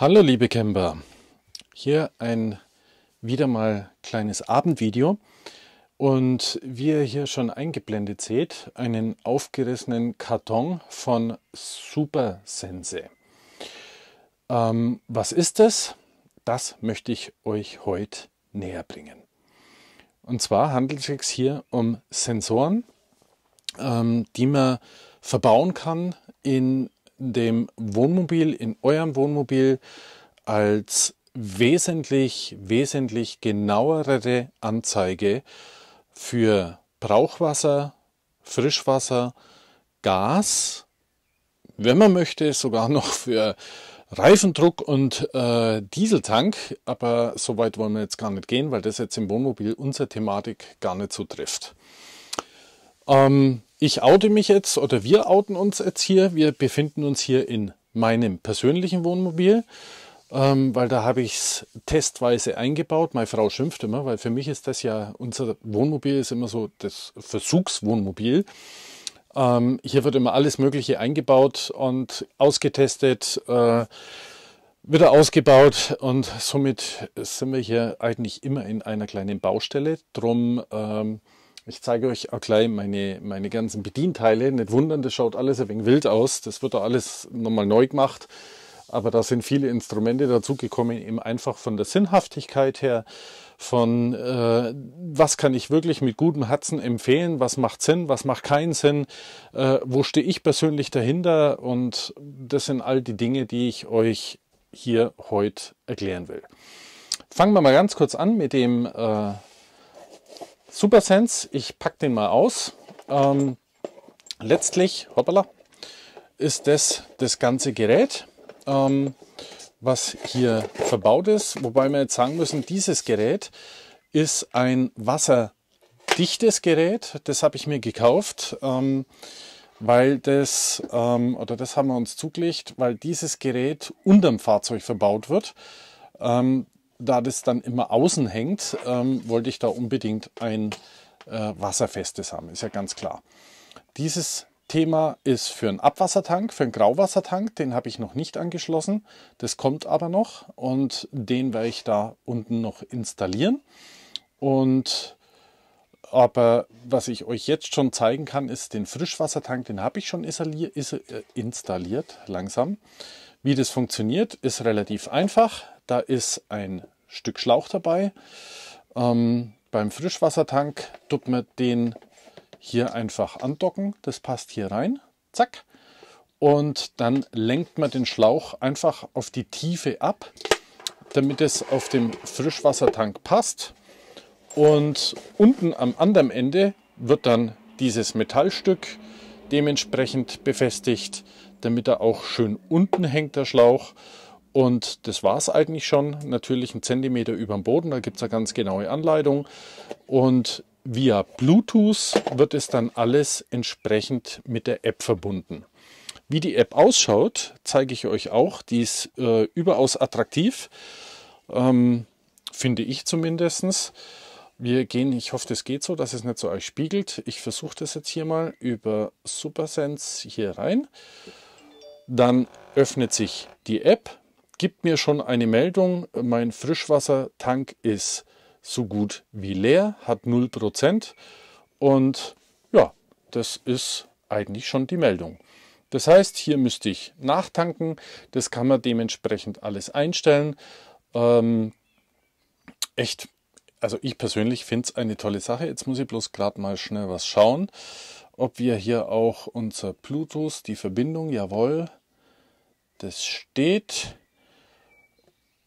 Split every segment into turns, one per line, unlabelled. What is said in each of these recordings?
Hallo liebe Camper, hier ein wieder mal kleines Abendvideo und wie ihr hier schon eingeblendet seht, einen aufgerissenen Karton von Super Sense. Ähm, was ist das? Das möchte ich euch heute näher bringen. Und zwar handelt es sich hier um Sensoren, ähm, die man verbauen kann in dem Wohnmobil, in eurem Wohnmobil als wesentlich, wesentlich genauere Anzeige für Brauchwasser, Frischwasser, Gas, wenn man möchte, sogar noch für Reifendruck und äh, Dieseltank. Aber so weit wollen wir jetzt gar nicht gehen, weil das jetzt im Wohnmobil unsere Thematik gar nicht so trifft. Ähm, ich oute mich jetzt oder wir outen uns jetzt hier. Wir befinden uns hier in meinem persönlichen Wohnmobil, ähm, weil da habe ich es testweise eingebaut. Meine Frau schimpft immer, weil für mich ist das ja, unser Wohnmobil ist immer so das Versuchswohnmobil. Ähm, hier wird immer alles Mögliche eingebaut und ausgetestet, äh, wieder ausgebaut und somit sind wir hier eigentlich immer in einer kleinen Baustelle. Drum ähm, ich zeige euch auch oh, gleich meine, meine ganzen Bedienteile. Nicht wundern, das schaut alles ein wenig wild aus. Das wird da alles nochmal neu gemacht. Aber da sind viele Instrumente dazugekommen, eben einfach von der Sinnhaftigkeit her, von äh, was kann ich wirklich mit gutem Herzen empfehlen, was macht Sinn, was macht keinen Sinn, äh, wo stehe ich persönlich dahinter. Und das sind all die Dinge, die ich euch hier heute erklären will. Fangen wir mal ganz kurz an mit dem äh, Super Sense, ich packe den mal aus. Ähm, letztlich, hoppala, ist das das ganze Gerät, ähm, was hier verbaut ist. Wobei wir jetzt sagen müssen, dieses Gerät ist ein wasserdichtes Gerät. Das habe ich mir gekauft, ähm, weil das, ähm, oder das haben wir uns zugelegt, weil dieses Gerät unterm Fahrzeug verbaut wird. Ähm, da das dann immer außen hängt, ähm, wollte ich da unbedingt ein äh, wasserfestes haben, ist ja ganz klar. Dieses Thema ist für einen Abwassertank, für einen Grauwassertank, den habe ich noch nicht angeschlossen. Das kommt aber noch und den werde ich da unten noch installieren. Und aber was ich euch jetzt schon zeigen kann, ist den Frischwassertank, den habe ich schon äh, installiert, langsam. Wie das funktioniert, ist relativ einfach. Da ist ein Stück Schlauch dabei. Ähm, beim Frischwassertank tut man den hier einfach andocken. Das passt hier rein. Zack. Und dann lenkt man den Schlauch einfach auf die Tiefe ab, damit es auf dem Frischwassertank passt. Und unten am anderen Ende wird dann dieses Metallstück dementsprechend befestigt, damit er auch schön unten hängt, der Schlauch. Und das war es eigentlich schon. Natürlich einen Zentimeter über dem Boden, da gibt es eine ganz genaue Anleitung. Und via Bluetooth wird es dann alles entsprechend mit der App verbunden. Wie die App ausschaut, zeige ich euch auch. Die ist äh, überaus attraktiv, ähm, finde ich zumindest. Wir gehen, ich hoffe, das geht so, dass es nicht so euch spiegelt. Ich versuche das jetzt hier mal über Supersense hier rein. Dann öffnet sich die App gibt mir schon eine Meldung, mein Frischwassertank ist so gut wie leer, hat 0%. Und ja, das ist eigentlich schon die Meldung. Das heißt, hier müsste ich nachtanken. Das kann man dementsprechend alles einstellen. Ähm, echt, also ich persönlich finde es eine tolle Sache. Jetzt muss ich bloß gerade mal schnell was schauen, ob wir hier auch unser Bluetooth, die Verbindung, jawohl, das steht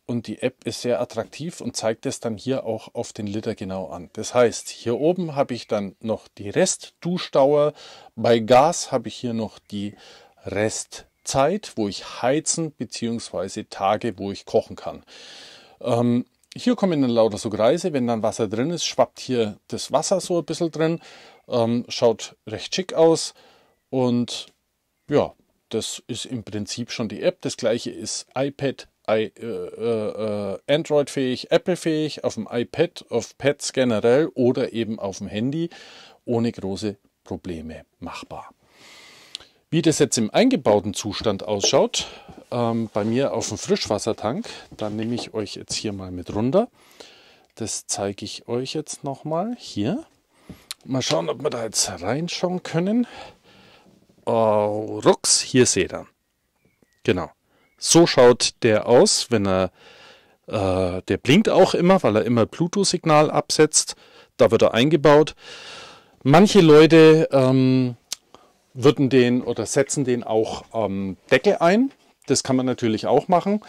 und die App ist sehr attraktiv und zeigt es dann hier auch auf den Liter genau an. Das heißt, hier oben habe ich dann noch die Restduschdauer, bei Gas habe ich hier noch die Restzeit, wo ich heizen bzw. Tage, wo ich kochen kann. Ähm, hier kommen dann lauter so Kreise, wenn dann Wasser drin ist, schwappt hier das Wasser so ein bisschen drin, ähm, schaut recht schick aus und ja, das ist im Prinzip schon die App. Das gleiche ist iPad, äh, äh, äh, Android-fähig, Apple-fähig, auf dem iPad, auf Pads generell oder eben auf dem Handy ohne große Probleme machbar. Wie das jetzt im eingebauten Zustand ausschaut, ähm, bei mir auf dem Frischwassertank, dann nehme ich euch jetzt hier mal mit runter. Das zeige ich euch jetzt nochmal hier. Mal schauen, ob wir da jetzt reinschauen können. Oh, rucks, hier seht ihr. Genau, so schaut der aus, wenn er, äh, der blinkt auch immer, weil er immer Bluetooth-Signal absetzt. Da wird er eingebaut. Manche Leute ähm, würden den oder setzen den auch am ähm, Deckel ein. Das kann man natürlich auch machen,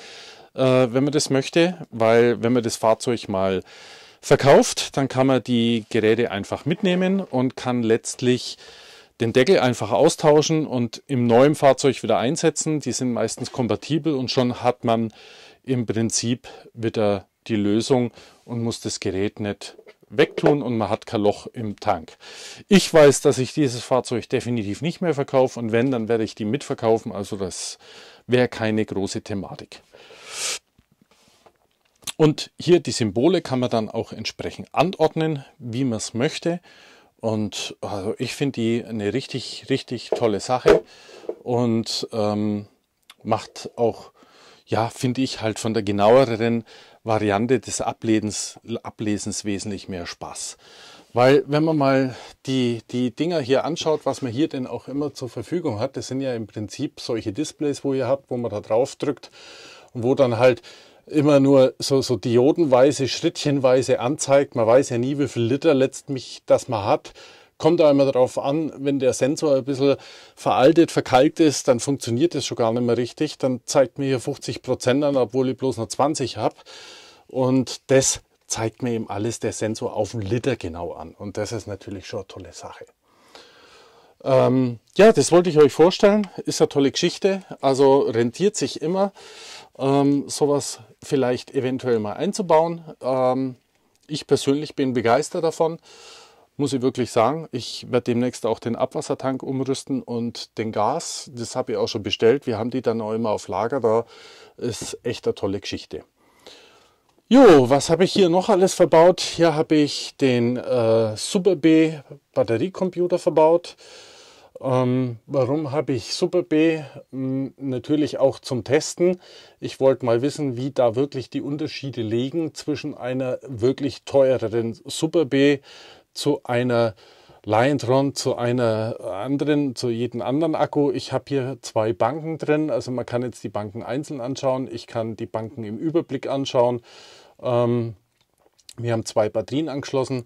äh, wenn man das möchte, weil wenn man das Fahrzeug mal verkauft, dann kann man die Geräte einfach mitnehmen und kann letztlich den Deckel einfach austauschen und im neuen Fahrzeug wieder einsetzen. Die sind meistens kompatibel und schon hat man im Prinzip wieder die Lösung und muss das Gerät nicht wegtun und man hat kein Loch im Tank. Ich weiß, dass ich dieses Fahrzeug definitiv nicht mehr verkaufe und wenn, dann werde ich die mitverkaufen. Also das wäre keine große Thematik. Und hier die Symbole kann man dann auch entsprechend anordnen, wie man es möchte. Und also ich finde die eine richtig, richtig tolle Sache und ähm, macht auch, ja, finde ich halt von der genaueren Variante des Abledens, Ablesens wesentlich mehr Spaß. Weil wenn man mal die, die Dinger hier anschaut, was man hier denn auch immer zur Verfügung hat, das sind ja im Prinzip solche Displays, wo ihr habt, wo man da drauf drückt und wo dann halt immer nur so, so diodenweise, schrittchenweise anzeigt. Man weiß ja nie, wie viel Liter letztlich das man hat. Kommt da immer darauf an, wenn der Sensor ein bisschen veraltet, verkalkt ist, dann funktioniert das schon gar nicht mehr richtig. Dann zeigt mir hier 50 Prozent an, obwohl ich bloß noch 20 habe. Und das zeigt mir eben alles der Sensor auf den Liter genau an. Und das ist natürlich schon eine tolle Sache. Ähm, ja, das wollte ich euch vorstellen. Ist eine tolle Geschichte. Also rentiert sich immer, ähm, sowas vielleicht eventuell mal einzubauen. Ähm, ich persönlich bin begeistert davon. Muss ich wirklich sagen, ich werde demnächst auch den Abwassertank umrüsten und den Gas. Das habe ich auch schon bestellt. Wir haben die dann auch immer auf Lager. Da ist echt eine tolle Geschichte. Jo, was habe ich hier noch alles verbaut? Hier habe ich den äh, Super B Batteriecomputer verbaut. Ähm, warum habe ich Super B? Natürlich auch zum Testen. Ich wollte mal wissen, wie da wirklich die Unterschiede liegen zwischen einer wirklich teureren Super B zu einer Lion zu einer anderen, zu jedem anderen Akku. Ich habe hier zwei Banken drin, also man kann jetzt die Banken einzeln anschauen. Ich kann die Banken im Überblick anschauen. Ähm, wir haben zwei Batterien angeschlossen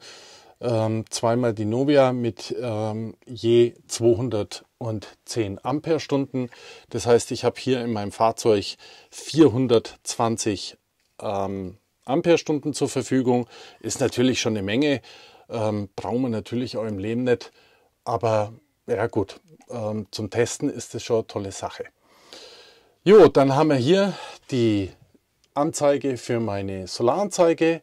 ähm, zweimal die Novia mit ähm, je 210 Ampere-Stunden. Das heißt, ich habe hier in meinem Fahrzeug 420 ähm, Ampere-Stunden zur Verfügung. Ist natürlich schon eine Menge, ähm, brauchen wir natürlich auch im Leben nicht. Aber ja gut, ähm, zum Testen ist das schon eine tolle Sache. Jo, dann haben wir hier die Anzeige für meine Solaranzeige.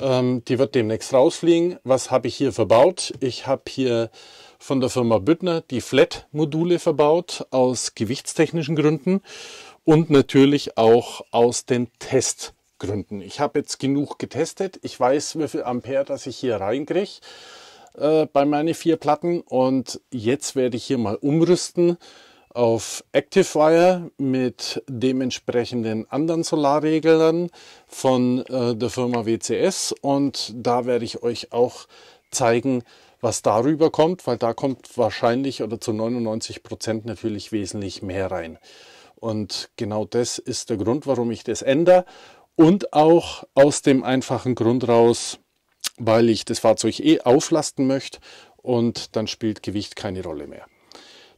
Ähm, die wird demnächst rausfliegen. Was habe ich hier verbaut? Ich habe hier von der Firma Büttner die Flat-Module verbaut aus gewichtstechnischen Gründen und natürlich auch aus den Testgründen. Ich habe jetzt genug getestet. Ich weiß, wie viel Ampere dass ich hier reinkriege äh, bei meinen vier Platten und jetzt werde ich hier mal umrüsten auf ActiveWire mit dementsprechenden anderen Solarreglern von äh, der Firma WCS und da werde ich euch auch zeigen, was darüber kommt, weil da kommt wahrscheinlich oder zu 99 Prozent natürlich wesentlich mehr rein. Und genau das ist der Grund, warum ich das ändere und auch aus dem einfachen Grund raus, weil ich das Fahrzeug eh auflasten möchte und dann spielt Gewicht keine Rolle mehr.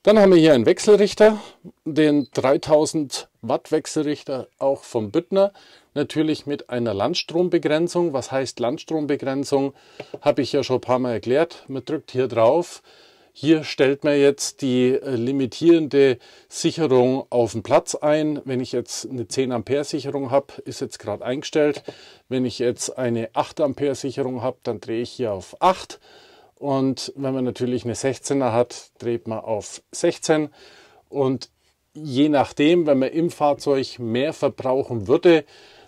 Dann haben wir hier einen Wechselrichter, den 3000 Watt Wechselrichter auch vom Büttner. Natürlich mit einer Landstrombegrenzung. Was heißt Landstrombegrenzung? Habe ich ja schon ein paar Mal erklärt. Man drückt hier drauf. Hier stellt man jetzt die äh, limitierende Sicherung auf den Platz ein. Wenn ich jetzt eine 10 Ampere Sicherung habe, ist jetzt gerade eingestellt. Wenn ich jetzt eine 8 Ampere Sicherung habe, dann drehe ich hier auf 8 und wenn man natürlich eine 16er hat, dreht man auf 16. Und je nachdem, wenn man im Fahrzeug mehr verbrauchen würde,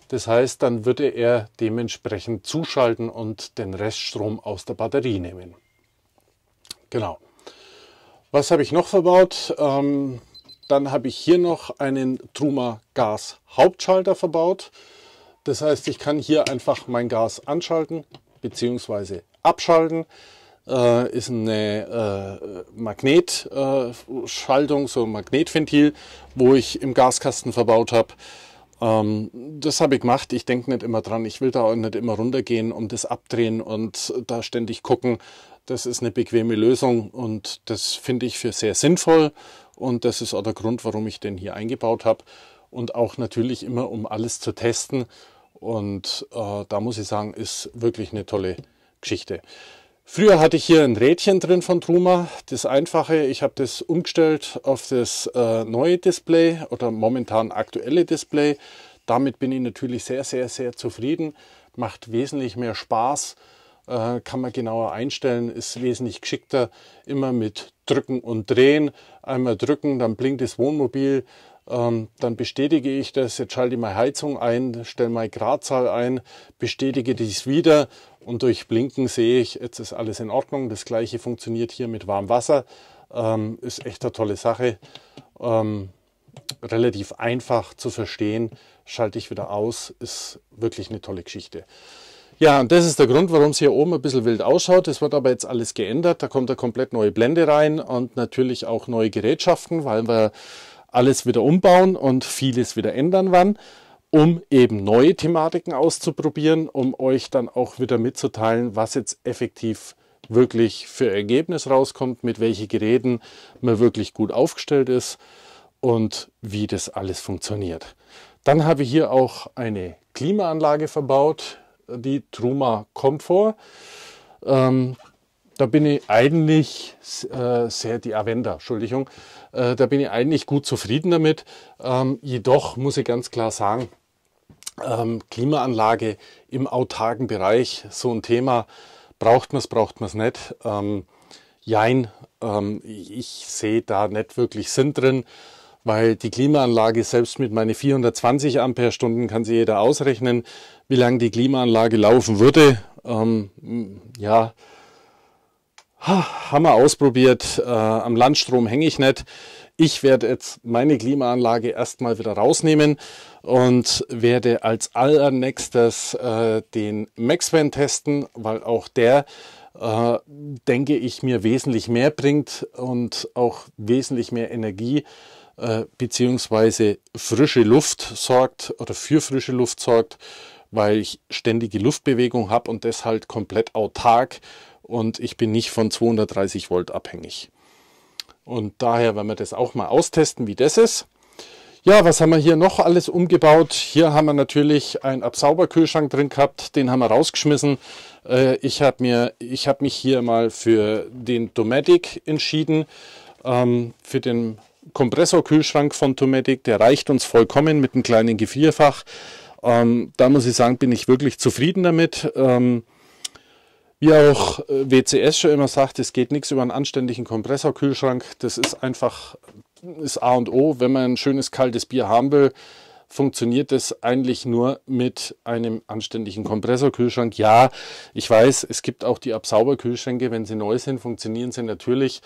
das heißt, dann würde er dementsprechend zuschalten und den Reststrom aus der Batterie nehmen. Genau. Was habe ich noch verbaut? Ähm, dann habe ich hier noch einen Truma Gas Hauptschalter verbaut. Das heißt, ich kann hier einfach mein Gas anschalten bzw. abschalten äh, ist eine äh, Magnetschaltung, so ein Magnetventil, wo ich im Gaskasten verbaut habe. Ähm, das habe ich gemacht. Ich denke nicht immer dran. Ich will da auch nicht immer runtergehen und das abdrehen und da ständig gucken. Das ist eine bequeme Lösung und das finde ich für sehr sinnvoll. Und das ist auch der Grund, warum ich den hier eingebaut habe. Und auch natürlich immer, um alles zu testen. Und äh, da muss ich sagen, ist wirklich eine tolle Geschichte. Früher hatte ich hier ein Rädchen drin von Truma, das einfache. Ich habe das umgestellt auf das äh, neue Display oder momentan aktuelle Display. Damit bin ich natürlich sehr, sehr, sehr zufrieden. Macht wesentlich mehr Spaß, äh, kann man genauer einstellen, ist wesentlich geschickter. Immer mit Drücken und Drehen. Einmal drücken, dann blinkt das Wohnmobil. Ähm, dann bestätige ich das, jetzt schalte ich meine Heizung ein, stelle meine Gradzahl ein, bestätige dies wieder und durch Blinken sehe ich, jetzt ist alles in Ordnung. Das gleiche funktioniert hier mit warmem Wasser. Ähm, ist echt eine tolle Sache. Ähm, relativ einfach zu verstehen, schalte ich wieder aus, ist wirklich eine tolle Geschichte. Ja, und das ist der Grund, warum es hier oben ein bisschen wild ausschaut. Es wird aber jetzt alles geändert. Da kommt eine komplett neue Blende rein und natürlich auch neue Gerätschaften, weil wir alles wieder umbauen und vieles wieder ändern werden um eben neue Thematiken auszuprobieren, um euch dann auch wieder mitzuteilen, was jetzt effektiv wirklich für Ergebnis rauskommt, mit welchen Geräten man wirklich gut aufgestellt ist und wie das alles funktioniert. Dann habe ich hier auch eine Klimaanlage verbaut, die Truma Comfort. Ähm, da bin ich eigentlich äh, sehr die Avenda, Entschuldigung, äh, da bin ich eigentlich gut zufrieden damit. Ähm, jedoch muss ich ganz klar sagen, ähm, Klimaanlage im autarken Bereich, so ein Thema, braucht man es, braucht man es nicht. Ähm, jein, ähm, ich sehe da nicht wirklich Sinn drin, weil die Klimaanlage selbst mit meinen 420 Ampere-Stunden kann sich jeder ausrechnen, wie lange die Klimaanlage laufen würde. Ähm, ja, ha, haben wir ausprobiert. Äh, am Landstrom hänge ich nicht. Ich werde jetzt meine Klimaanlage erstmal wieder rausnehmen und werde als allernächstes äh, den Maxvan testen, weil auch der äh, denke ich mir wesentlich mehr bringt und auch wesentlich mehr Energie äh, beziehungsweise frische Luft sorgt oder für frische Luft sorgt, weil ich ständige Luftbewegung habe und deshalb komplett autark und ich bin nicht von 230 Volt abhängig. Und daher werden wir das auch mal austesten, wie das ist. Ja, was haben wir hier noch alles umgebaut? Hier haben wir natürlich einen Absauberkühlschrank drin gehabt, den haben wir rausgeschmissen. Äh, ich habe mir, ich habe mich hier mal für den Dometic entschieden, ähm, für den Kompressorkühlschrank von Dometic. Der reicht uns vollkommen mit einem kleinen Gefrierfach. Ähm, da muss ich sagen, bin ich wirklich zufrieden damit. Ähm, wie auch äh, WCS schon immer sagt, es geht nichts über einen anständigen Kompressorkühlschrank. Das ist einfach ist A und O. Wenn man ein schönes kaltes Bier haben will, funktioniert das eigentlich nur mit einem anständigen Kompressorkühlschrank. Ja, ich weiß, es gibt auch die Absauberkühlschränke, wenn sie neu sind, funktionieren sie natürlich.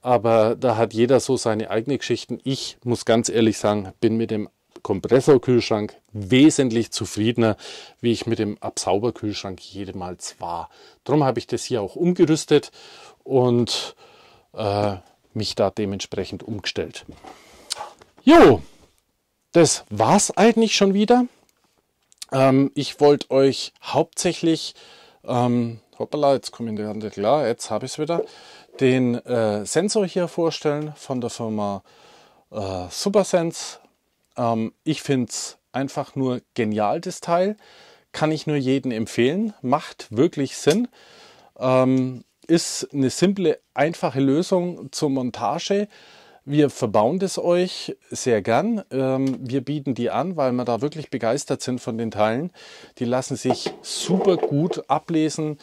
Aber da hat jeder so seine eigenen Geschichten. Ich muss ganz ehrlich sagen, bin mit dem Kompressorkühlschrank wesentlich zufriedener, wie ich mit dem Absauberkühlschrank jedemals war. Darum habe ich das hier auch umgerüstet und äh, mich da dementsprechend umgestellt. Jo, das war's eigentlich schon wieder. Ähm, ich wollte euch hauptsächlich, ähm, hoppala, jetzt komme kommen die Hände klar, jetzt habe ich es wieder, den äh, Sensor hier vorstellen von der Firma äh, Supersense ähm, ich finde es einfach nur genial, das Teil. Kann ich nur jedem empfehlen. Macht wirklich Sinn. Ähm, ist eine simple, einfache Lösung zur Montage. Wir verbauen das euch sehr gern. Ähm, wir bieten die an, weil wir da wirklich begeistert sind von den Teilen. Die lassen sich super gut ablesen.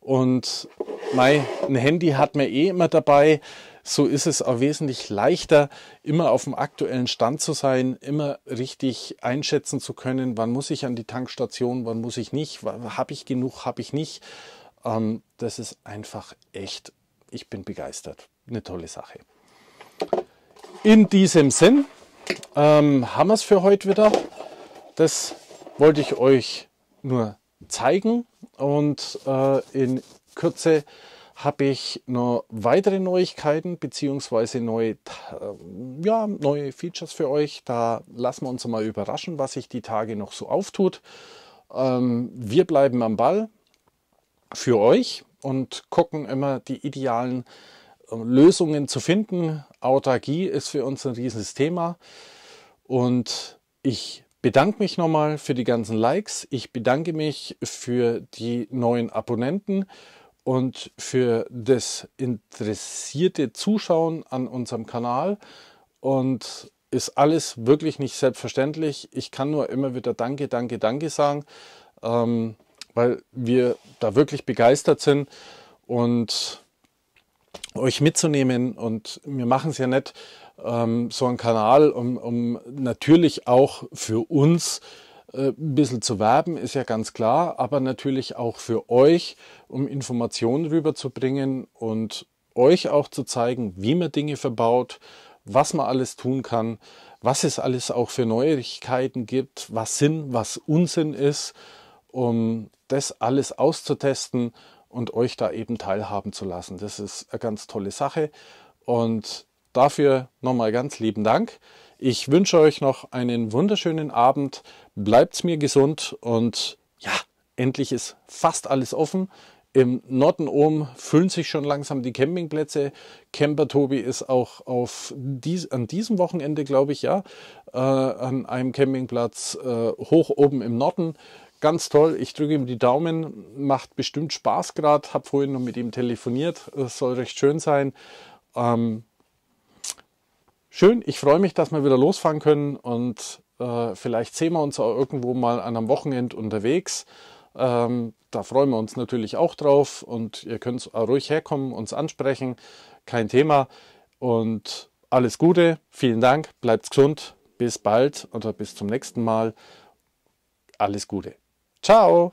Und mein, ein Handy hat mir eh immer dabei so ist es auch wesentlich leichter, immer auf dem aktuellen Stand zu sein, immer richtig einschätzen zu können, wann muss ich an die Tankstation, wann muss ich nicht, habe ich genug, habe ich nicht. Ähm, das ist einfach echt, ich bin begeistert. Eine tolle Sache. In diesem Sinn ähm, haben wir es für heute wieder. Das wollte ich euch nur zeigen und äh, in Kürze habe ich noch weitere Neuigkeiten bzw. Neue, ja, neue Features für euch. Da lassen wir uns mal überraschen, was sich die Tage noch so auftut. Ähm, wir bleiben am Ball für euch und gucken immer die idealen äh, Lösungen zu finden. Autarkie ist für uns ein riesiges Thema und ich bedanke mich nochmal für die ganzen Likes. Ich bedanke mich für die neuen Abonnenten und für das interessierte Zuschauen an unserem Kanal und ist alles wirklich nicht selbstverständlich. Ich kann nur immer wieder Danke, Danke, Danke sagen, ähm, weil wir da wirklich begeistert sind und euch mitzunehmen. Und wir machen es ja nicht ähm, so einen Kanal, um, um natürlich auch für uns äh, äh, ein bisschen zu werben, ist ja ganz klar, aber natürlich auch für euch, um Informationen rüberzubringen und euch auch zu zeigen, wie man Dinge verbaut, was man alles tun kann, was es alles auch für Neuigkeiten gibt, was Sinn, was Unsinn ist, um das alles auszutesten und euch da eben teilhaben zu lassen. Das ist eine ganz tolle Sache und dafür nochmal ganz lieben Dank. Ich wünsche euch noch einen wunderschönen Abend. Bleibt's mir gesund und ja, endlich ist fast alles offen. Im Norden oben füllen sich schon langsam die Campingplätze. Camper Tobi ist auch auf dies, an diesem Wochenende, glaube ich, ja, äh, an einem Campingplatz äh, hoch oben im Norden. Ganz toll, ich drücke ihm die Daumen, macht bestimmt Spaß gerade. Habe vorhin noch mit ihm telefoniert, das soll recht schön sein. Ähm, Schön, ich freue mich, dass wir wieder losfahren können und äh, vielleicht sehen wir uns auch irgendwo mal an einem Wochenende unterwegs. Ähm, da freuen wir uns natürlich auch drauf und ihr könnt auch ruhig herkommen, uns ansprechen, kein Thema. Und alles Gute, vielen Dank, bleibt gesund, bis bald oder bis zum nächsten Mal. Alles Gute. Ciao!